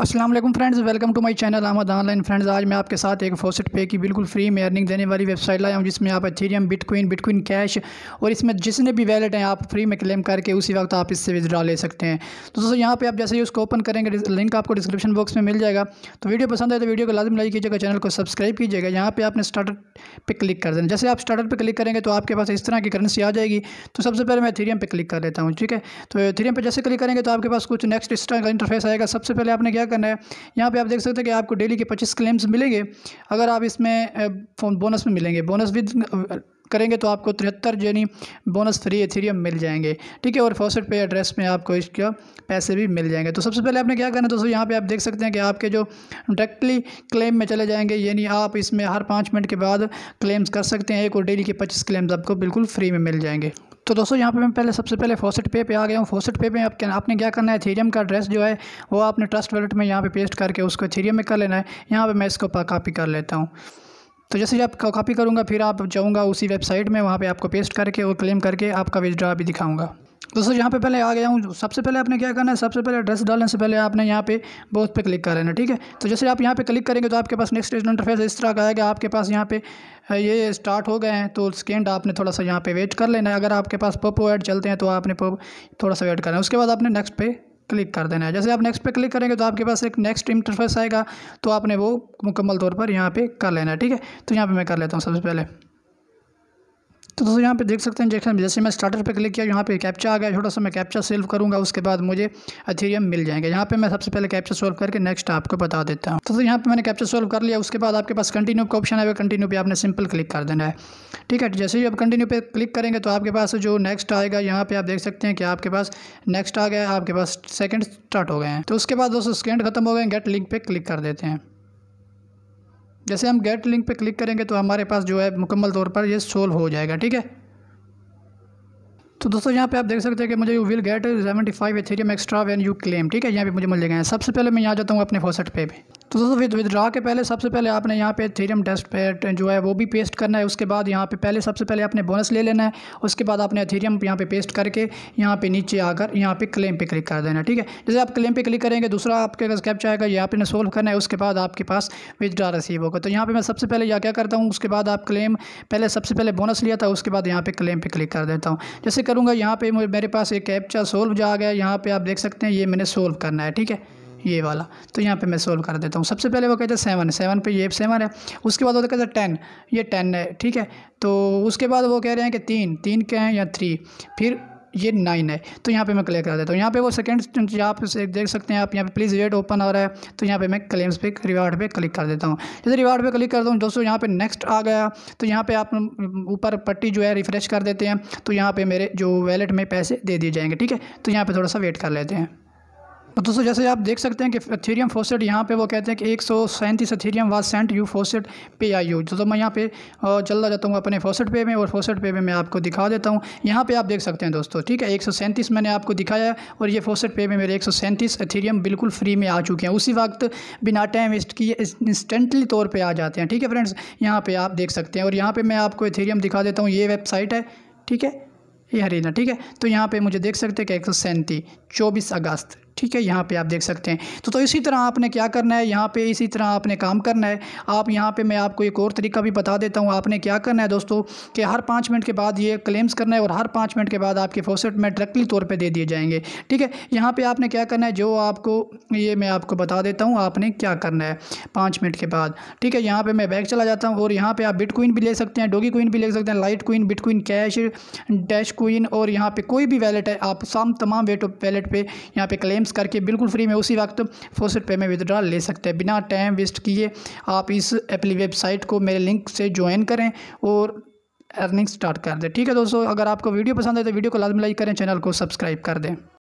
Aslam friends welcome to my channel Ahmed online friends आज मैं आपके साथ एक फोसेट पे की बिल्कुल फ्री में अर्निंग देने वाली वेबसाइट लाया हूँ जिसमें आप एथेरियम बिटकॉइन बिटकॉइन कैश और इसमें जिसने भी वैलेट हैं आप फ्री में क्लेम करके उसी वक्त आप इससे विदड्रा ले सकते हैं तो दोस्तों यहाँ पे आप जैसे ही उसको ओपन करेंगे लिंक आपको डिस्क्रिप्शन बॉक्स में मिल जाएगा तो वीडियो पसंद है तो वीडियो को लाजम लाइक कीजिएगा चैनल को सब्सक्राइब कीजिएगा यहाँ पर आपने स्टार्टर पर क्लिक कर देना जैसे आप स्टार्टर पर क्लिक करेंगे तो आपके पास इस तरह की करेंसी आ जाएगी तो सबसे पहले मैं एथेरियम पर क्लिक कर लेता हूँ ठीक है तो एथेरियम पर जैसे क्लिक करेंगे तो आपके पास कुछ नेक्स्ट इस तरह का इंटरफेस आएगा सबसे पहले आपने क्या करना है यहाँ पे आप देख सकते हैं कि आपको डेली के पच्चीस क्लेम्स मिलेंगे अगर आप इसमें बोनस में मिलेंगे बोनस विद करेंगे तो आपको तिहत्तर यानी बोनस फ्री एथेरियम मिल जाएंगे ठीक है और फॉसेट पे एड्रेस में आपको इसका पैसे भी मिल जाएंगे तो सबसे पहले आपने क्या करना है दोस्तों यहाँ पे आप देख सकते हैं कि आपके जो डायरेक्टली क्लेम में चले जाएंगे यानी आप इसमें हर पाँच मिनट के बाद क्लेम्स कर सकते हैं एक और डेली के पच्चीस क्लेम्स आपको बिल्कुल फ्री में मिल जाएंगे तो दोस्तों यहाँ पे मैं पहले सबसे पहले फोसेट पे पे आ गया हूँ फोसेट पे में आपके आपने क्या करना है थीरियम का एड्रेस जो है वो आपने ट्रस्ट वॉलेट में यहाँ पे पेस्ट करके उसको थीरियम में कर लेना है यहाँ पर मैं इसको कापी कर लेता हूँ तो जैसे जब कॉपी करूँगा फिर आप जाऊँगा उसी वेबसाइट में वहाँ पर आपको पेस्ट करके और क्लेम करके आपका विदड्रा भी दिखाऊँगा दोस्तों यहाँ पे पहले आ गया हूँ सबसे पहले आपने क्या करना है सबसे पहले एड्रेस डालने से पहले आपने यहाँ पे बहुत पे क्लिक कर लेना ठीक है तो जैसे आप यहाँ पे क्लिक करेंगे तो आपके पास नेक्स्ट इंटरफेस इस तरह का आएगा आपके पास यहाँ पे ये स्टार्ट हो गए हैं तो स्कैंड आपने थोड़ा सा यहाँ पे वेट कर लेना है अगर आपके पास पोपो ऐड चलते हैं तो आपने थोड़ा सा वेट करना है उसके बाद आपने नेक्स्ट पे क्लिक कर देना है जैसे आप नेक्स्ट पे क्लिक करेंगे तो आपके पास एक नेक्स्ट इंटरफेस आएगा तो आपने वो मुकम्मल तौर पर यहाँ पे कर लेना है ठीक है तो यहाँ पर मैं कर लेता हूँ सबसे पहले तो दोस्तों यहाँ पे देख सकते हैं जैसे जैसे मैं स्टार्टर पे क्लिक किया यहाँ पे कैप्चा आ गया छोटा सा मैं कैप्चा सेल्व करूँगा उसके बाद मुझे अथीरियम मिल जाएंगे यहाँ पे मैं सबसे पहले कैप्चा सोल्व करके नेक्स्ट आपको बता देता हूँ तो, दोस्तों यहाँ पे मैंने कैप्चा सोल्व कर लिया उसके बाद आपके पास कंटिन्यू का ऑप्शन आएगा कंटिन्यू पर आपने सिंपल क्लिक कर देना है ठीक है तो जैसे ही आप कंटिन्यू पर क्लिक करेंगे तो आपके पास जो नेक्स्ट आएगा यहाँ पर आप देख सकते हैं कि आपके पास नेक्स्ट आ गया आपके पास सेकेंड स्टार्ट हो गए हैं तो उसके बाद दोस्तों सेकेंड खत्म हो गए गेट लिंक पर क्लिक कर देते हैं जैसे हम गेट लिंक पे क्लिक करेंगे तो हमारे पास जो है मुकम्मल तौर पर ये सोल्व हो जाएगा ठीक है तो दोस्तों यहाँ पे आप देख सकते हैं कि मुझे you will get seventy five ethereum extra when you claim ठीक है यहाँ पे मुझे मिल जाएगा सबसे पहले मैं यहाँ जाता हूँ अपने फोसेट पे भी तो दोस्तों विदड्रा के पहले सबसे पहले आपने यहाँ पे थीरियम टेस्ट पे जो है वो भी पेस्ट करना है उसके बाद यहाँ पे पहले सबसे पहले आपने बोनस ले लेना है उसके बाद आपने थीरियम यहाँ पे पेस्ट करके यहाँ पे नीचे आकर यहाँ पे क्लेम पे क्लिक कर देना ठीक है जैसे आप क्लेम पे क्लिक करेंगे दूसरा आपके अगर कैप्चा चाहेगा यहाँ आपने सोल्व करना है उसके बाद आपके पास विदड्रा रिसीव होगा तो यहाँ पर मैं सबसे पहले यहाँ क्या करता हूँ उसके बाद आप क्लेम पहले सबसे पहले बोनस लिया था उसके बाद यहाँ पर क्लेम पर क्लिक कर देता हूँ जैसे करूँगा यहाँ पर मेरे पास एक कैप्चा सोल्व जा गया यहाँ पर आप देख सकते हैं ये मैंने सोल्व करना है ठीक है ये वाला तो यहाँ पे मैं सोल्व कर देता हूँ सबसे पहले वो कहता है सेवन सेवन पे ये सेवन है उसके बाद वो कहता है टेन ये टेन है ठीक है तो उसके बाद वो कह रहे हैं कि तीन तीन के हैं या थ्री फिर ये नाइन है तो यहाँ पे मैं क्लेम कर देता हूँ यहाँ पे वो सेकंड आप देख सकते हैं आप यहाँ पे प्लीज़ वेट ओपन आ रहा है तो यहाँ पे मैं क्लेम्स पे रिवार्ड पे क्लिक कर देता हूँ जैसे रिवार्ड पे क्लिक करता हूँ दोस्तों यहाँ पे नेक्स्ट आ गया तो यहाँ पे आप ऊपर पट्टी जो है रिफ़्रेश कर देते हैं तो यहाँ पर मेरे जो वैलेट में पैसे दे दिए जाएंगे ठीक है तो यहाँ पर थोड़ा सा वेट कर लेते हैं तो दोस्तों जैसे आप देख सकते हैं कि एथेरियम फोसेट यहाँ पे वो कहते हैं कि एक सौ सैंतीस ethereum was sent you faucet पे आई यू तो मैं यहाँ पे चलना जाता हूँ अपने फोसेट पे में और फोसेट पे में मैं आपको दिखा देता हूँ यहाँ पे आप देख सकते हैं दोस्तों ठीक है एक सौ सैंतीस मैंने आपको दिखाया और ये फोसेट पे में मेरे एक सौ सैंतीस एथेरियम बिल्कुल फ्री में आ चुके हैं उसी वक्त बिना टाइम वेस्ट किए इंस्टेंटली तौर पर आ जाते हैं ठीक है फ्रेंड्स यहाँ पर आप देख सकते हैं और यहाँ पर मैं आपको एथेरियम दिखा देता हूँ ये वेबसाइट है ठीक है ये हरीना ठीक है तो यहाँ पर मुझे देख सकते हैं कि एक सौ सैंतीस चौबीस अगस्त ठीक है यहाँ पे आप देख सकते हैं तो तो इसी तरह आपने क्या करना है यहाँ पे इसी तरह आपने काम करना है आप यहाँ पे मैं आपको एक और तरीका भी बता देता हूँ आपने क्या करना है दोस्तों कि हर पाँच मिनट के बाद ये क्लेम्स करना है और हर पाँच मिनट के बाद आपके फोसेट में डायरेक्टली तौर पर दे दिए जाएंगे ठीक है यहाँ पर आपने क्या करना है जो आपको ये मैं आपको बता देता हूँ आपने क्या करना है पाँच मिनट के बाद ठीक है यहाँ पर मैं बैग चला जाता हूँ और यहाँ पर आप बिट भी ले सकते हैं डोगी क्वीन भी ले सकते हैं litecoin bit cash dash coin और यहाँ पर कोई भी वैलेट है आप तमाम वेट वैलेट पर यहाँ पर क्लेम्स मिक्स करके बिल्कुल फ्री में उसी वक्त फोसट पे में विदड्रॉल ले सकते हैं बिना टाइम वेस्ट किए आप इस एप्ली वेबसाइट को मेरे लिंक से ज्वाइन करें और अर्निंग स्टार्ट कर दें ठीक है दोस्तों अगर आपको वीडियो पसंद है तो वीडियो को लाजम लाइक करें चैनल को सब्सक्राइब कर दें